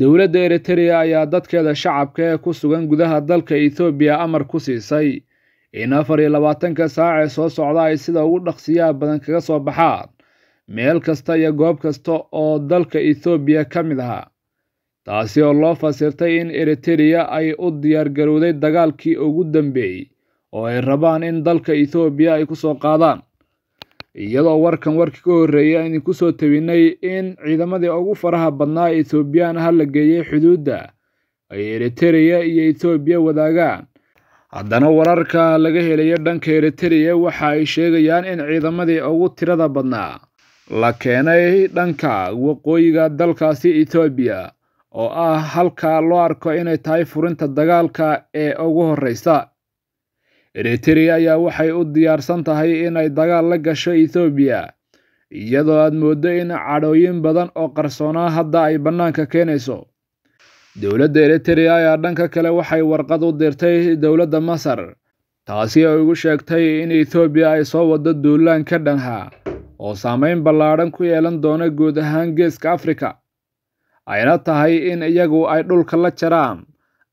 dowladda eritereya ayaa dadkeeda shacabka ee ku sugan gudaha dalka ethoobiya amar ku siisay in afar iyo labaatanka saacee soo socda ay sida ugu dhaqsiyaha badan kaga soo baxaan meel kasta iyo goob kasta oo dalka ethoobiya ka mid ahaa taasi oo loo fasirtay in eritereya ay u diyaargarowday dagaalkii ugu dambeeyey oo ay rabaan in dalka ethoobiya ay ku soo qaadaan iyadoo warkan warkii ka horreeyay aynu soo tebinay in ciidamadii ugu faraha badnaa etoobiyaan ah la geeyey xuduudda ay eriteriya iyo etoobiya wadaagaan haddana wararka laga helaya dhanka eritereya waxa ay sheegayaan in ciidamadii ugu tirada badnaa la keenay dhanka waqooyiga dalkaasi etoobiya oo ah halka loo arko inay tahay furinta dagaalka ee ugu horraysa eritriya ayaa waxay u diyaarsan tahay inay dagaal la gasho ethoobiya iyadoo aad mooddo in cadhooyin badan oo qarsoonaa hadda ay bannaanka keenayso dowladda eritrea ayaa dhanka kale waxay warqad u dirtay dowladda masar taasi oo igu sheegtay in ethoobiya ay soo waddo duulaan ka dhanha oo saamayn ballaadhan ku yeelan doona guud ahaan geeska afrika ayna tahay in iyagu ay dhulka la jaraan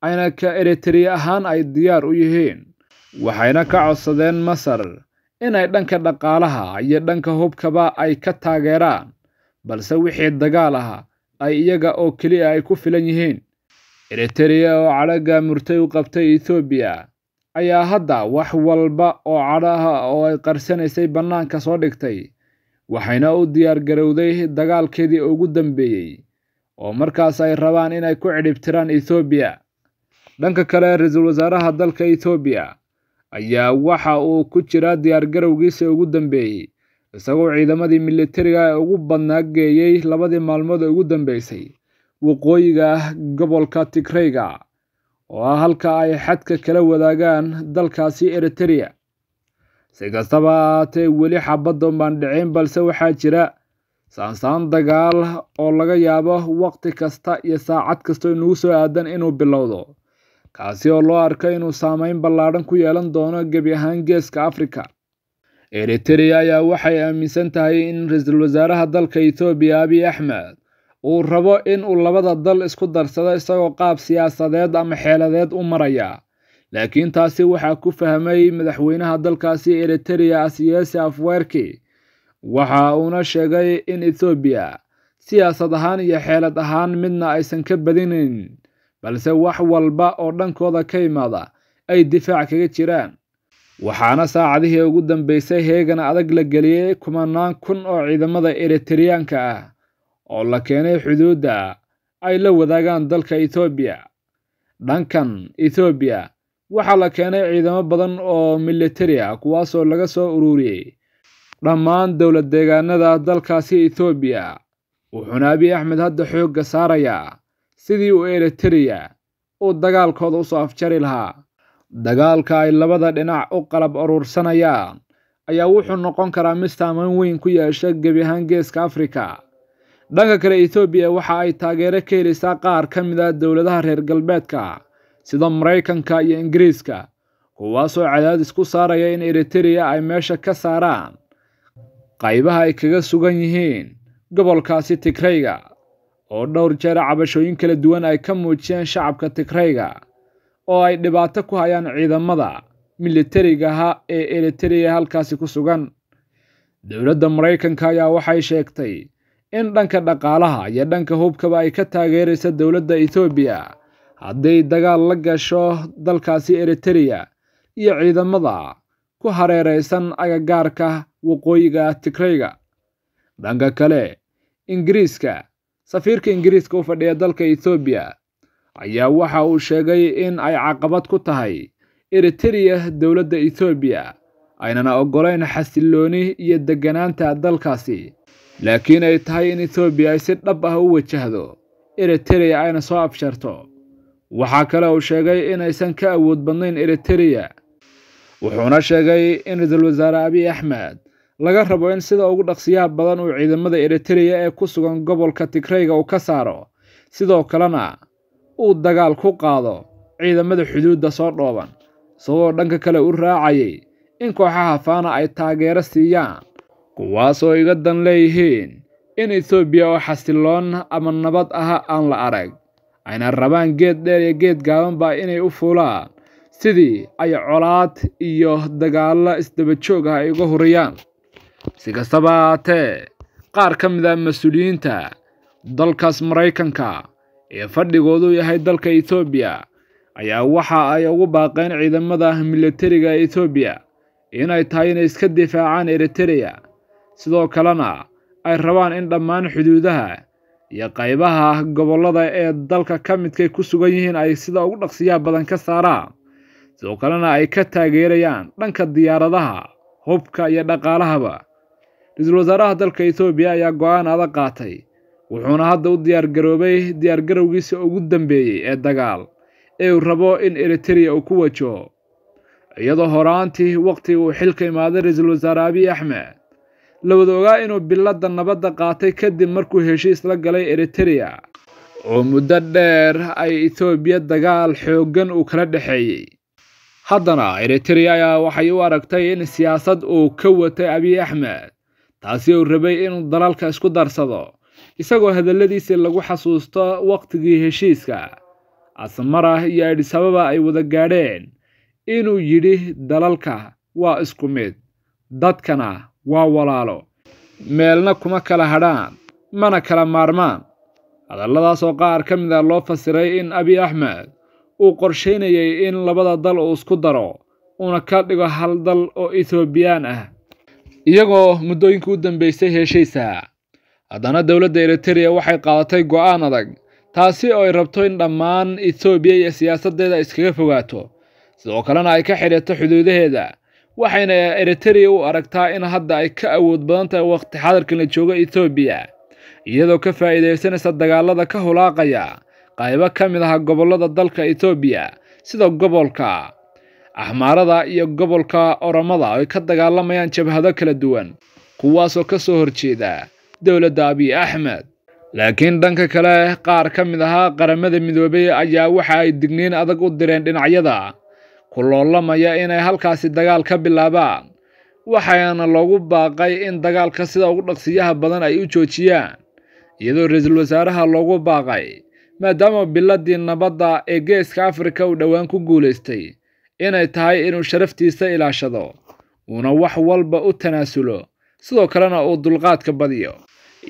ayna ka eritrea ahaan ay diyaar u yihiin waxayna ka codsadeen masar inay dhanka dhaqaalaha iyo dhanka hubkaba ay ka taageeraan balse wixii dagaal ah ay iyaga oo keliya ay ku filan yihiin eritereya oo cadhaga murtay u qabtay ethoobiya ayaa hadda wax walba oo cadhaha oo ay qarsanaysay bannaanka soo dhigtay waxayna u diyaar garowday dagaalkeedii ugu dambeeyey oo markaas ay rabaan inay ku cidhibtiraan ethoobiya dhanka kale ra-iisul wasaaraha dalka ethoobiya ayaa waxa uu ku jiraa diyaargarowgiisii ugu dambeeyey isagoo ciidamadii militariga ee ah ugu badnaa geeyey labadii maalmood ee ugu dambeysay waqooyiga gobolka tigreyga oo ah halka ay xadka kala wadaagaan dalkaasi eritriya si kastaba haatee weli xabadda baan dhicin balse waxaa jira saansaan dagaal oo laga yaabo wakhti kasta iyo saacad kastoo inugu soo aadan inuu bilowdo kaasi oo loo arka inuu saameyn ballaadhan ku yeelan doono gebi ahaan geeska afrika eritrea ayaa waxay aaminsan tahay in ra-iisul wasaaraha dalka etoobiya abiy axmed uu rabo in uu labada dal isku darsado isagoo qaab siyaasadeed ama xeeladeed u maraya laakiin taasi waxaa ku fahmay madaxweynaha dalkaasi eritereya asiyese afwerki waxa uuna sheegay in ethoobiya siyaasad ahaan iyo xeelad ahaan midna aysan ka badinin balse wax walba oo dhankooda ka imaada ay difaac kaga jiraan waxaana saacadihii ugu dambaysay heegan adag la geliyey kumanaan kun oo ciidamada eritareyaanka ah oo la keenay xuduudda ay la wadaagaan dalka ethoobiya dhankan ethoobiya waxaa la keenay ciidamo badan oo militari ah kuwaasoo laga soo ururiyey dhammaan dowlad deegaanada dalkaasi ethoobiya wuxuuna abiy axmed hadda xoogga saarayaa sidii uu eritereya uu dagaalkooda usoo afjari lahaa dagaalka ay labada dhinac u qalab urursanayaan ayaa wuxuu noqon karaa mid taaman weyn ku yeesha gebi ahaan geeska afrika dhanka kale etoobiya waxa ay taageero ka helaysaa qaar ka mid ah dowladaha reer galbeedka sida maraykanka iyo ingiriiska kuwaasoo cadaadis ku saaraya in eritereya ay meesha ka saaraan qaybaha ay kaga sugan yihiin gobolkaasi tigrayga oo dhowr jeer cabashooyin kala duwan ay ka muujiyeen shacabka tigrayga oo ay dhibaato ku hayaan ciidamada militarigaha ee elitariya halkaasi ku sugan dowladda maraykanka ayaa waxay sheegtay in dhanka dhaqaalaha iyo dhanka hubkaba ay ka taageeraysa dowladda ethoobiya hadday dagaal la gasho dalkaasi eritereya iyo ciidamada ku hareeraysan agagaarka waqooyiga tigrayga dhanka kale ingiriiska safiirka ingiriiska u fadhiya dalka ethoobiya ayaa waxa uu sheegay in ay caqabad ku tahay eritereya dowladda ethoobiya aynana oggolayn xasilooni iyo degganaanta dalkaasi laakiin ay tahay in ethoobiya ay si dhab ah u wajahdo eritereya ayna soo absharto waxaa kale uu sheegay inaysan ka awood badnayn eritereya wuxuuna sheegay in ra-iisul wasaare abiy axmed laga rabo in sida ugu dhaqsiyaha badan uu ciidamada eritreya ee ku sugan gobolka tigrayga uu ka saaro sidoo kalena uu dagaal ku qaado ciidamada xuduudda soo dhooban isagoo dhanka kale u raacayay in kooxaha faana ay taageero siiyaan kuwaasoo iga dan leeyihiin in ethoobiya oo xasiloon ama nabad aha aan la arag ayna rabaan geed dheer iyo geed gaaban baa inay u fuulaan sidii ay colaad iyo dagaallo isdabajoog ah ay uga horiyaan si kastaba haatee qaar ka mid ah mas-uuliyiinta dalkaas maraykanka ee fadhigoodu yahay dalka etoobiya ayaa waxa ay ugu baaqeen ciidamada militariga etoobiya inay tahay inay iska difaacaan eritereya sidoo kalena ay rabaan in dhammaan xuduudaha iyo qaybaha gobollada ee dalka ka midkay ku sugan yihiin ay sida ugu dhaqsiyaha badan ka saaraan sidoo kalena ay ka taageerayaan dhanka diyaaradaha hubka iyo dhaqaalahaba ra-iisul wasaaraha dalka ethoobiya ayaa go'aan adag qaatay wuxuuna hadda u diyaargaroobay diyaargarowgiisa ugu dambeeyey ee dagaal ee uu rabo in eritereya uu ku wajaho iyadoo horaantii wakhtiga uu xilka imaaday ra-iisul wasaare abiy axmed la wada ogaa inuu biladda nabadda qaatay kadib markuu heshiis la galay eritereya oo muddo dheer ay ethoobiya dagaal xooggan uu kala dhexeeyey haddana eritereya ayaa waxay u aragtay in siyaasad uu ka watay abiy axmed taasi uu rabay inuu dalalka isku darsado isagoo hadalladiisii lagu xasuusto wakhtigii heshiiska asmarah iyo adisababa ay wada gaadheen inuu yidhi dalalka waa isku mid dadkana waa walaalo meelna kuma kala hadhaan mana kala maarmaan hadalladaasoo qaar ka mid ah loo fasiray in abi axmed uu qorshaynayay in labada dal uu isku daro uuna ka dhigo hal dal oo ethoobiyaan ah iyagoo muddooyinka u dambeysay heeshaysa haddana dowladda eritereya waxay qaadatay go'aan adag taasi oo ay rabto in dhammaan etoobiya iyo siyaasaddeeda iskaga fogaato sidoo kalena ay ka xidhato xuduudaheeda waxayna eritereya u aragtaa in hadda ay ka awood badan tahay wakhti xadarkan la joogo etoobiya iyadoo ka faa'iidaysanaysa dagaalada ka hulaaqaya qaybo ka mid aha gobollada dalka etoobiya sida gobolka axmaarada iyo gobolka oramada ay ka dagaalamayaan jabhado kala duwan kuwaasoo ka soo horjeeda dowladda abiy axmed laakiin dhanka kale qaar ka mid ahaa qaramada midoobey ayaa waxa ay digniin adag u direen dhinacyada ku loolamaya inay halkaasi dagaal ka bilaabaan waxaana loogu baaqay in dagaalka sida ugu dhaqsiyaha badan ay u joojiyaan iyadoo ra-iisul wasaaraha loogu baaqay maadaama biladdii nabadda ee geeska afrika uu dhowaan ku guulaystay inay tahay inuu sharaftiisa ilaashado uuna wax walba u tanaasulo sidoo kalena uu dulqaadka badiyo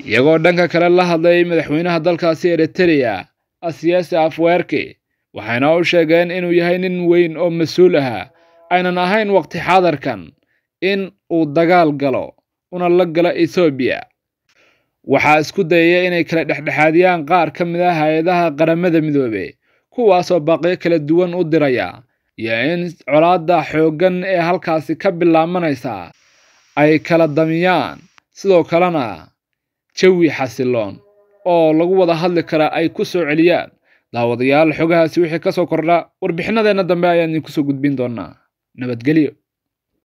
iyagoo dhanka kale la hadlay madaxweynaha dalkaasi eritereya asiyaasi afweerki waxayna u sheegeen inuu yahay nin weyn oo mas-uul ahaa aynan ahayn waqti xaadarkan in uu dagaal galo una la galo etoobiya waxaa isku dayaya inay kala dhexdhexaadiyaan qaar ka mid ah hay-adaha qaramada midoobe kuwaasoo baaqyo kala duwan u diraya iyo in colaadda xooggan ee halkaasi ka bilaabanaysa ay kala damiyaan sidoo kalena jawi xasiloon oo lagu wada hadli karaa ay ku soo celiyaan daawadayaal xogahaasi wixii ka soo kordha warbixinadeenna dambe ayaan idinkusoo gudbin doonnaa nabadgelyo